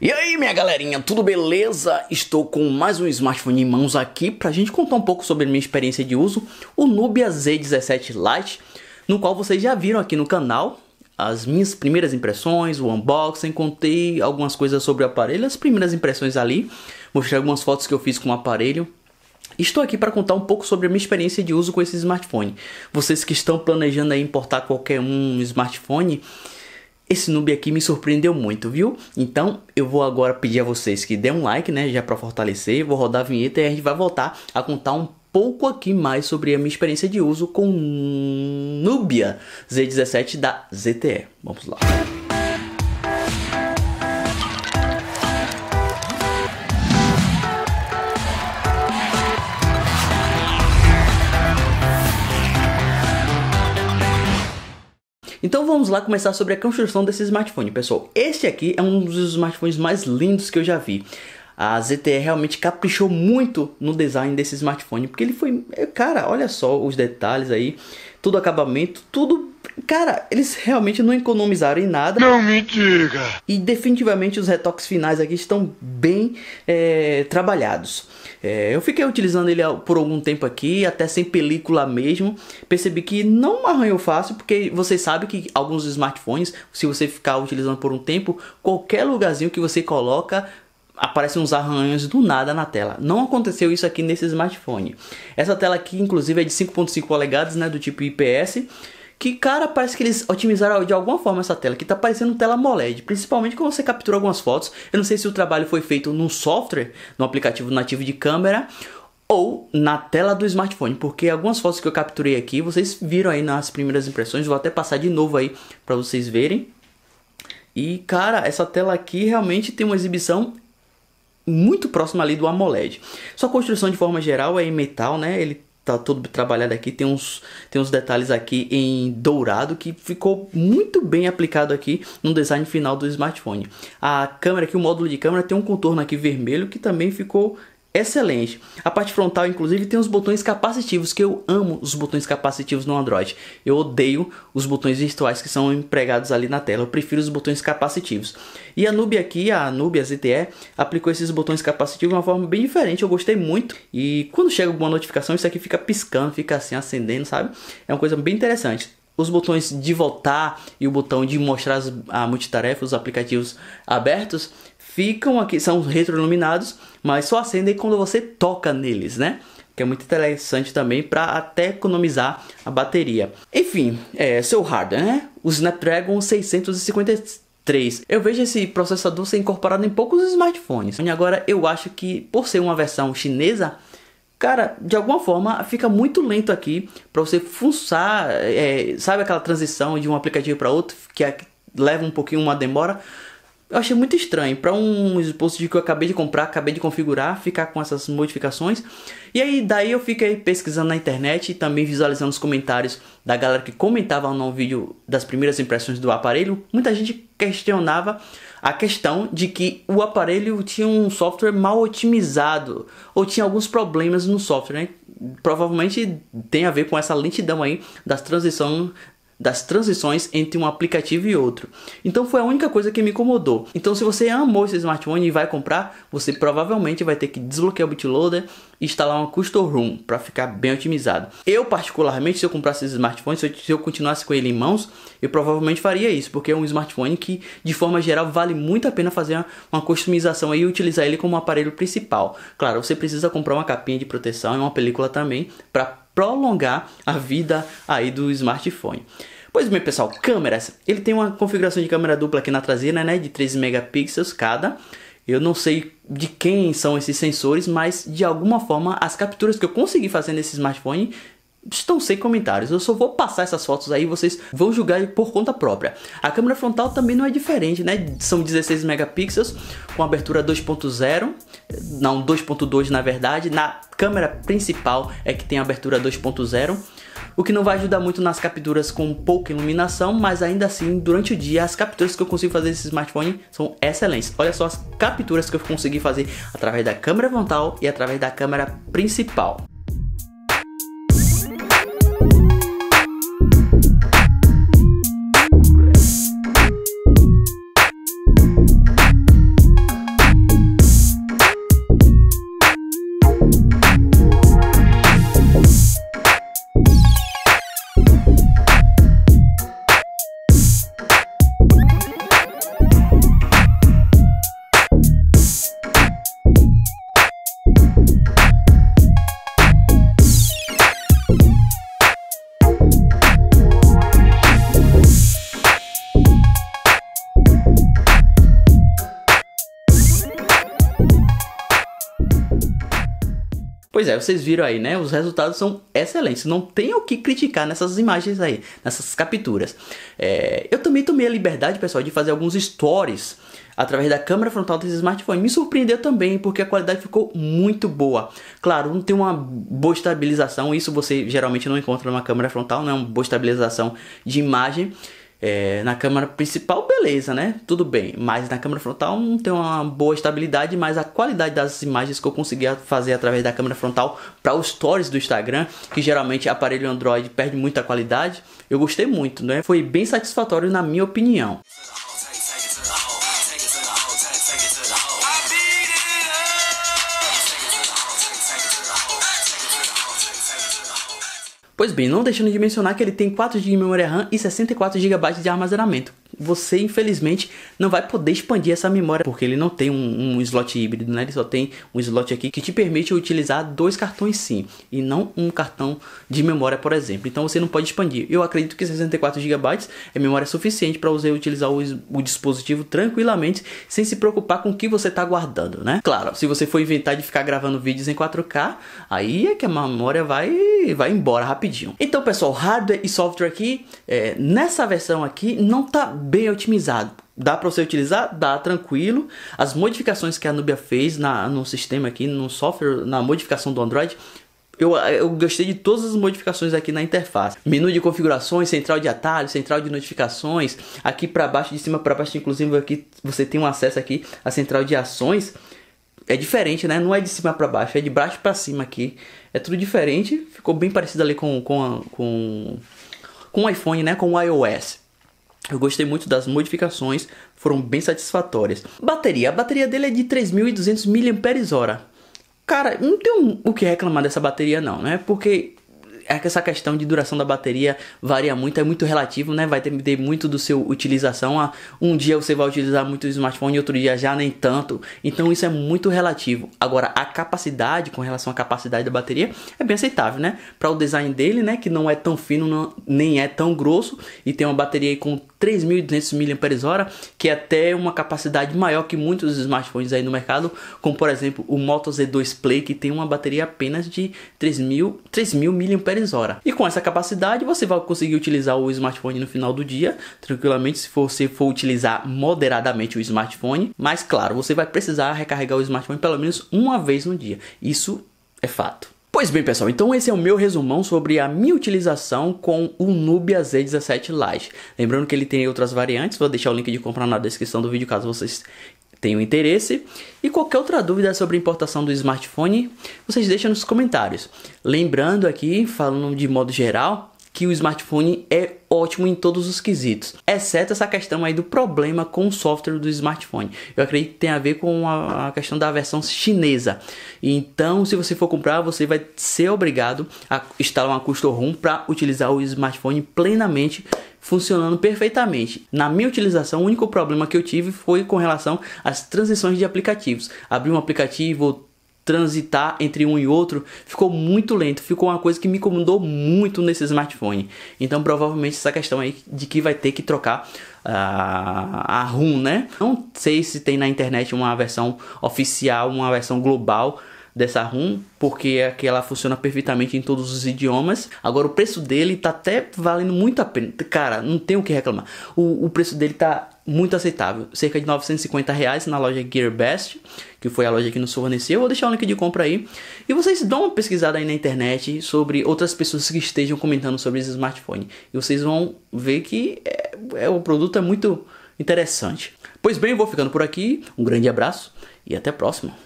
E aí, minha galerinha, tudo beleza? Estou com mais um smartphone em mãos aqui para a gente contar um pouco sobre minha experiência de uso, o Nubia Z17 Lite, no qual vocês já viram aqui no canal as minhas primeiras impressões, o unboxing, contei algumas coisas sobre o aparelho, as primeiras impressões ali, mostrei algumas fotos que eu fiz com o aparelho. Estou aqui para contar um pouco sobre a minha experiência de uso com esse smartphone. Vocês que estão planejando importar qualquer um smartphone, esse noob aqui me surpreendeu muito, viu? Então eu vou agora pedir a vocês que dêem um like, né? Já para fortalecer, vou rodar a vinheta e a gente vai voltar a contar um pouco aqui mais sobre a minha experiência de uso com Nubia Z17 da ZTE. Vamos lá. Então vamos lá começar sobre a construção desse smartphone, pessoal. Este aqui é um dos smartphones mais lindos que eu já vi. A ZTE realmente caprichou muito no design desse smartphone, porque ele foi, é, cara, olha só os detalhes aí, tudo acabamento, tudo Cara, eles realmente não economizaram em nada. Não me diga! E definitivamente os retoques finais aqui estão bem é, trabalhados. É, eu fiquei utilizando ele por algum tempo aqui, até sem película mesmo. Percebi que não arranhou fácil, porque vocês sabem que alguns smartphones, se você ficar utilizando por um tempo, qualquer lugarzinho que você coloca aparecem uns arranhões do nada na tela. Não aconteceu isso aqui nesse smartphone. Essa tela aqui, inclusive, é de 5.5 polegadas, né, do tipo IPS. Que, cara, parece que eles otimizaram de alguma forma essa tela, que tá parecendo tela MOLED, principalmente quando você captura algumas fotos. Eu não sei se o trabalho foi feito num software, no aplicativo nativo de câmera, ou na tela do smartphone, porque algumas fotos que eu capturei aqui, vocês viram aí nas primeiras impressões, vou até passar de novo aí para vocês verem. E cara, essa tela aqui realmente tem uma exibição muito próxima ali do AMOLED. Sua construção de forma geral é em metal, né? Ele tá todo trabalhado aqui. Tem uns, tem uns detalhes aqui em dourado que ficou muito bem aplicado aqui no design final do smartphone. A câmera aqui, o módulo de câmera tem um contorno aqui vermelho que também ficou excelente. A parte frontal, inclusive, tem os botões capacitivos, que eu amo os botões capacitivos no Android. Eu odeio os botões virtuais que são empregados ali na tela. Eu prefiro os botões capacitivos. E a Nubia aqui, a Nubia ZTE, aplicou esses botões capacitivos de uma forma bem diferente. Eu gostei muito. E quando chega alguma notificação, isso aqui fica piscando, fica assim, acendendo, sabe? É uma coisa bem interessante os botões de voltar e o botão de mostrar as, a multitarefa, os aplicativos abertos, ficam aqui, são retroiluminados, mas só acendem quando você toca neles, né? que é muito interessante também para até economizar a bateria. Enfim, é, seu hardware, né? O Snapdragon 653. Eu vejo esse processador ser incorporado em poucos smartphones. E agora eu acho que por ser uma versão chinesa, cara, de alguma forma fica muito lento aqui para você funçar, é, sabe aquela transição de um aplicativo para outro é, que leva um pouquinho uma demora. Eu achei muito estranho para um dispositivo que eu acabei de comprar, acabei de configurar, ficar com essas modificações. E aí daí eu fiquei pesquisando na internet e também visualizando os comentários da galera que comentava no vídeo das primeiras impressões do aparelho. Muita gente questionava a questão de que o aparelho tinha um software mal otimizado ou tinha alguns problemas no software, né? Provavelmente tem a ver com essa lentidão aí das transições das transições entre um aplicativo e outro. Então foi a única coisa que me incomodou. Então se você amou esse smartphone e vai comprar, você provavelmente vai ter que desbloquear o bootloader e instalar uma custom ROM para ficar bem otimizado. Eu particularmente, se eu comprasse esse smartphone, se eu, se eu continuasse com ele em mãos, eu provavelmente faria isso, porque é um smartphone que de forma geral vale muito a pena fazer uma, customização e utilizar ele como aparelho principal. Claro, você precisa comprar uma capinha de proteção e uma película também para prolongar a vida aí do smartphone. Pois bem, pessoal, câmeras. Ele tem uma configuração de câmera dupla aqui na traseira, né, de 13 megapixels cada. Eu não sei de quem são esses sensores, mas de alguma forma as capturas que eu consegui fazer nesse smartphone estão sem comentários. Eu só vou passar essas fotos aí, vocês vão julgar por conta própria. A câmera frontal também não é diferente, né? São 16 megapixels com abertura 2.0, não 2.2 na verdade. Na câmera principal é que tem abertura 2.0 o que não vai ajudar muito nas capturas com pouca iluminação, mas ainda assim, durante o dia, as capturas que eu consigo fazer nesse smartphone são excelentes. Olha só as capturas que eu consegui fazer através da câmera frontal e através da câmera principal. Pois é, vocês viram aí, né? Os resultados são excelentes. Não tem o que criticar nessas imagens aí, nessas capturas. É, eu também tomei a liberdade, pessoal, de fazer alguns stories através da câmera frontal desse smartphone. Me surpreendeu também, porque a qualidade ficou muito boa. Claro, não tem uma boa estabilização, isso você geralmente não encontra numa câmera frontal, não é uma boa estabilização de imagem. É, na câmera principal, beleza, né? Tudo bem. Mas na câmera frontal não tem uma boa estabilidade, mas a qualidade das imagens que eu conseguia fazer através da câmera frontal para os stories do Instagram, que geralmente aparelho Android perde muita qualidade, eu gostei muito, né? Foi bem satisfatório na minha opinião. Pois bem, não deixando de mencionar que ele tem 4 GB de memória RAM e 64 GB de armazenamento você infelizmente não vai poder expandir essa memória porque ele não tem um, um, slot híbrido, né? Ele só tem um slot aqui que te permite utilizar dois cartões sim e não um cartão de memória, por exemplo. Então você não pode expandir. Eu acredito que 64 GB é memória suficiente para você utilizar o, o, dispositivo tranquilamente sem se preocupar com o que você está guardando, né? Claro, se você for inventar de ficar gravando vídeos em 4K, aí é que a memória vai vai embora rapidinho. Então pessoal, hardware e software aqui é, nessa versão aqui não tá bem otimizado. Dá para você utilizar? Dá, tranquilo. As modificações que a Nubia fez na, no sistema aqui, no software, na modificação do Android, eu, eu, gostei de todas as modificações aqui na interface. Menu de configurações, central de atalhos, central de notificações. Aqui para baixo, de cima para baixo, inclusive aqui você tem um acesso aqui à central de ações. É diferente, né? Não é de cima para baixo, é de baixo para cima aqui. É tudo diferente. Ficou bem parecido ali com com com, com o iPhone, né? Com o iOS. Eu gostei muito das modificações, foram bem satisfatórias. Bateria, a bateria dele é de 3.200 mAh. Cara, não tem um, o que reclamar dessa bateria não, né? Porque é que essa questão de duração da bateria varia muito, é muito relativo, né? Vai depender muito do seu utilização. Ah, um dia você vai utilizar muito o smartphone, outro dia já nem tanto. Então isso é muito relativo. Agora, a capacidade, com relação à capacidade da bateria, é bem aceitável, né? Para o design dele, né? Que não é tão fino, não, nem é tão grosso e tem uma bateria com 3.200 mAh, que é até uma capacidade maior que muitos smartphones aí no mercado, como por exemplo o Moto Z2 Play, que tem uma bateria apenas de 3.000 mAh. E com essa capacidade você vai conseguir utilizar o smartphone no final do dia, tranquilamente, se você for utilizar moderadamente o smartphone. Mas claro, você vai precisar recarregar o smartphone pelo menos uma vez no dia. Isso é fato. Pois bem, pessoal, então esse é o meu resumão sobre a minha utilização com o Nubia Z17 Lite. Lembrando que ele tem outras variantes, vou deixar o link de compra na descrição do vídeo caso vocês tenham interesse. E qualquer outra dúvida sobre importação do smartphone, vocês deixam nos comentários. Lembrando aqui, falando de modo geral, que o smartphone é ótimo em todos os quesitos, exceto essa questão aí do problema com o software do smartphone. Eu acredito que tem a ver com a, questão da versão chinesa. Então, se você for comprar, você vai ser obrigado a instalar uma custom ROM para utilizar o smartphone plenamente funcionando perfeitamente. Na minha utilização, o único problema que eu tive foi com relação às transições de aplicativos. Abri um aplicativo, transitar entre um e outro ficou muito lento, ficou uma coisa que me incomodou muito nesse smartphone. Então, provavelmente, essa questão aí de que vai ter que trocar uh, a RUM, né? Não sei se tem na internet uma versão oficial, uma versão global dessa RUM, porque é que ela funciona perfeitamente em todos os idiomas. Agora o preço dele tá até valendo muito a pena. Cara, não tem o que reclamar. O, o preço dele tá muito aceitável, cerca de 950 reais na loja GearBest, que foi a loja que nos forneceu. Eu vou deixar o link de compra aí. E vocês dão uma pesquisada aí na internet sobre outras pessoas que estejam comentando sobre esse smartphone. E vocês vão ver que é, é, o produto é muito interessante. Pois bem, vou ficando por aqui. Um grande abraço e até a próxima.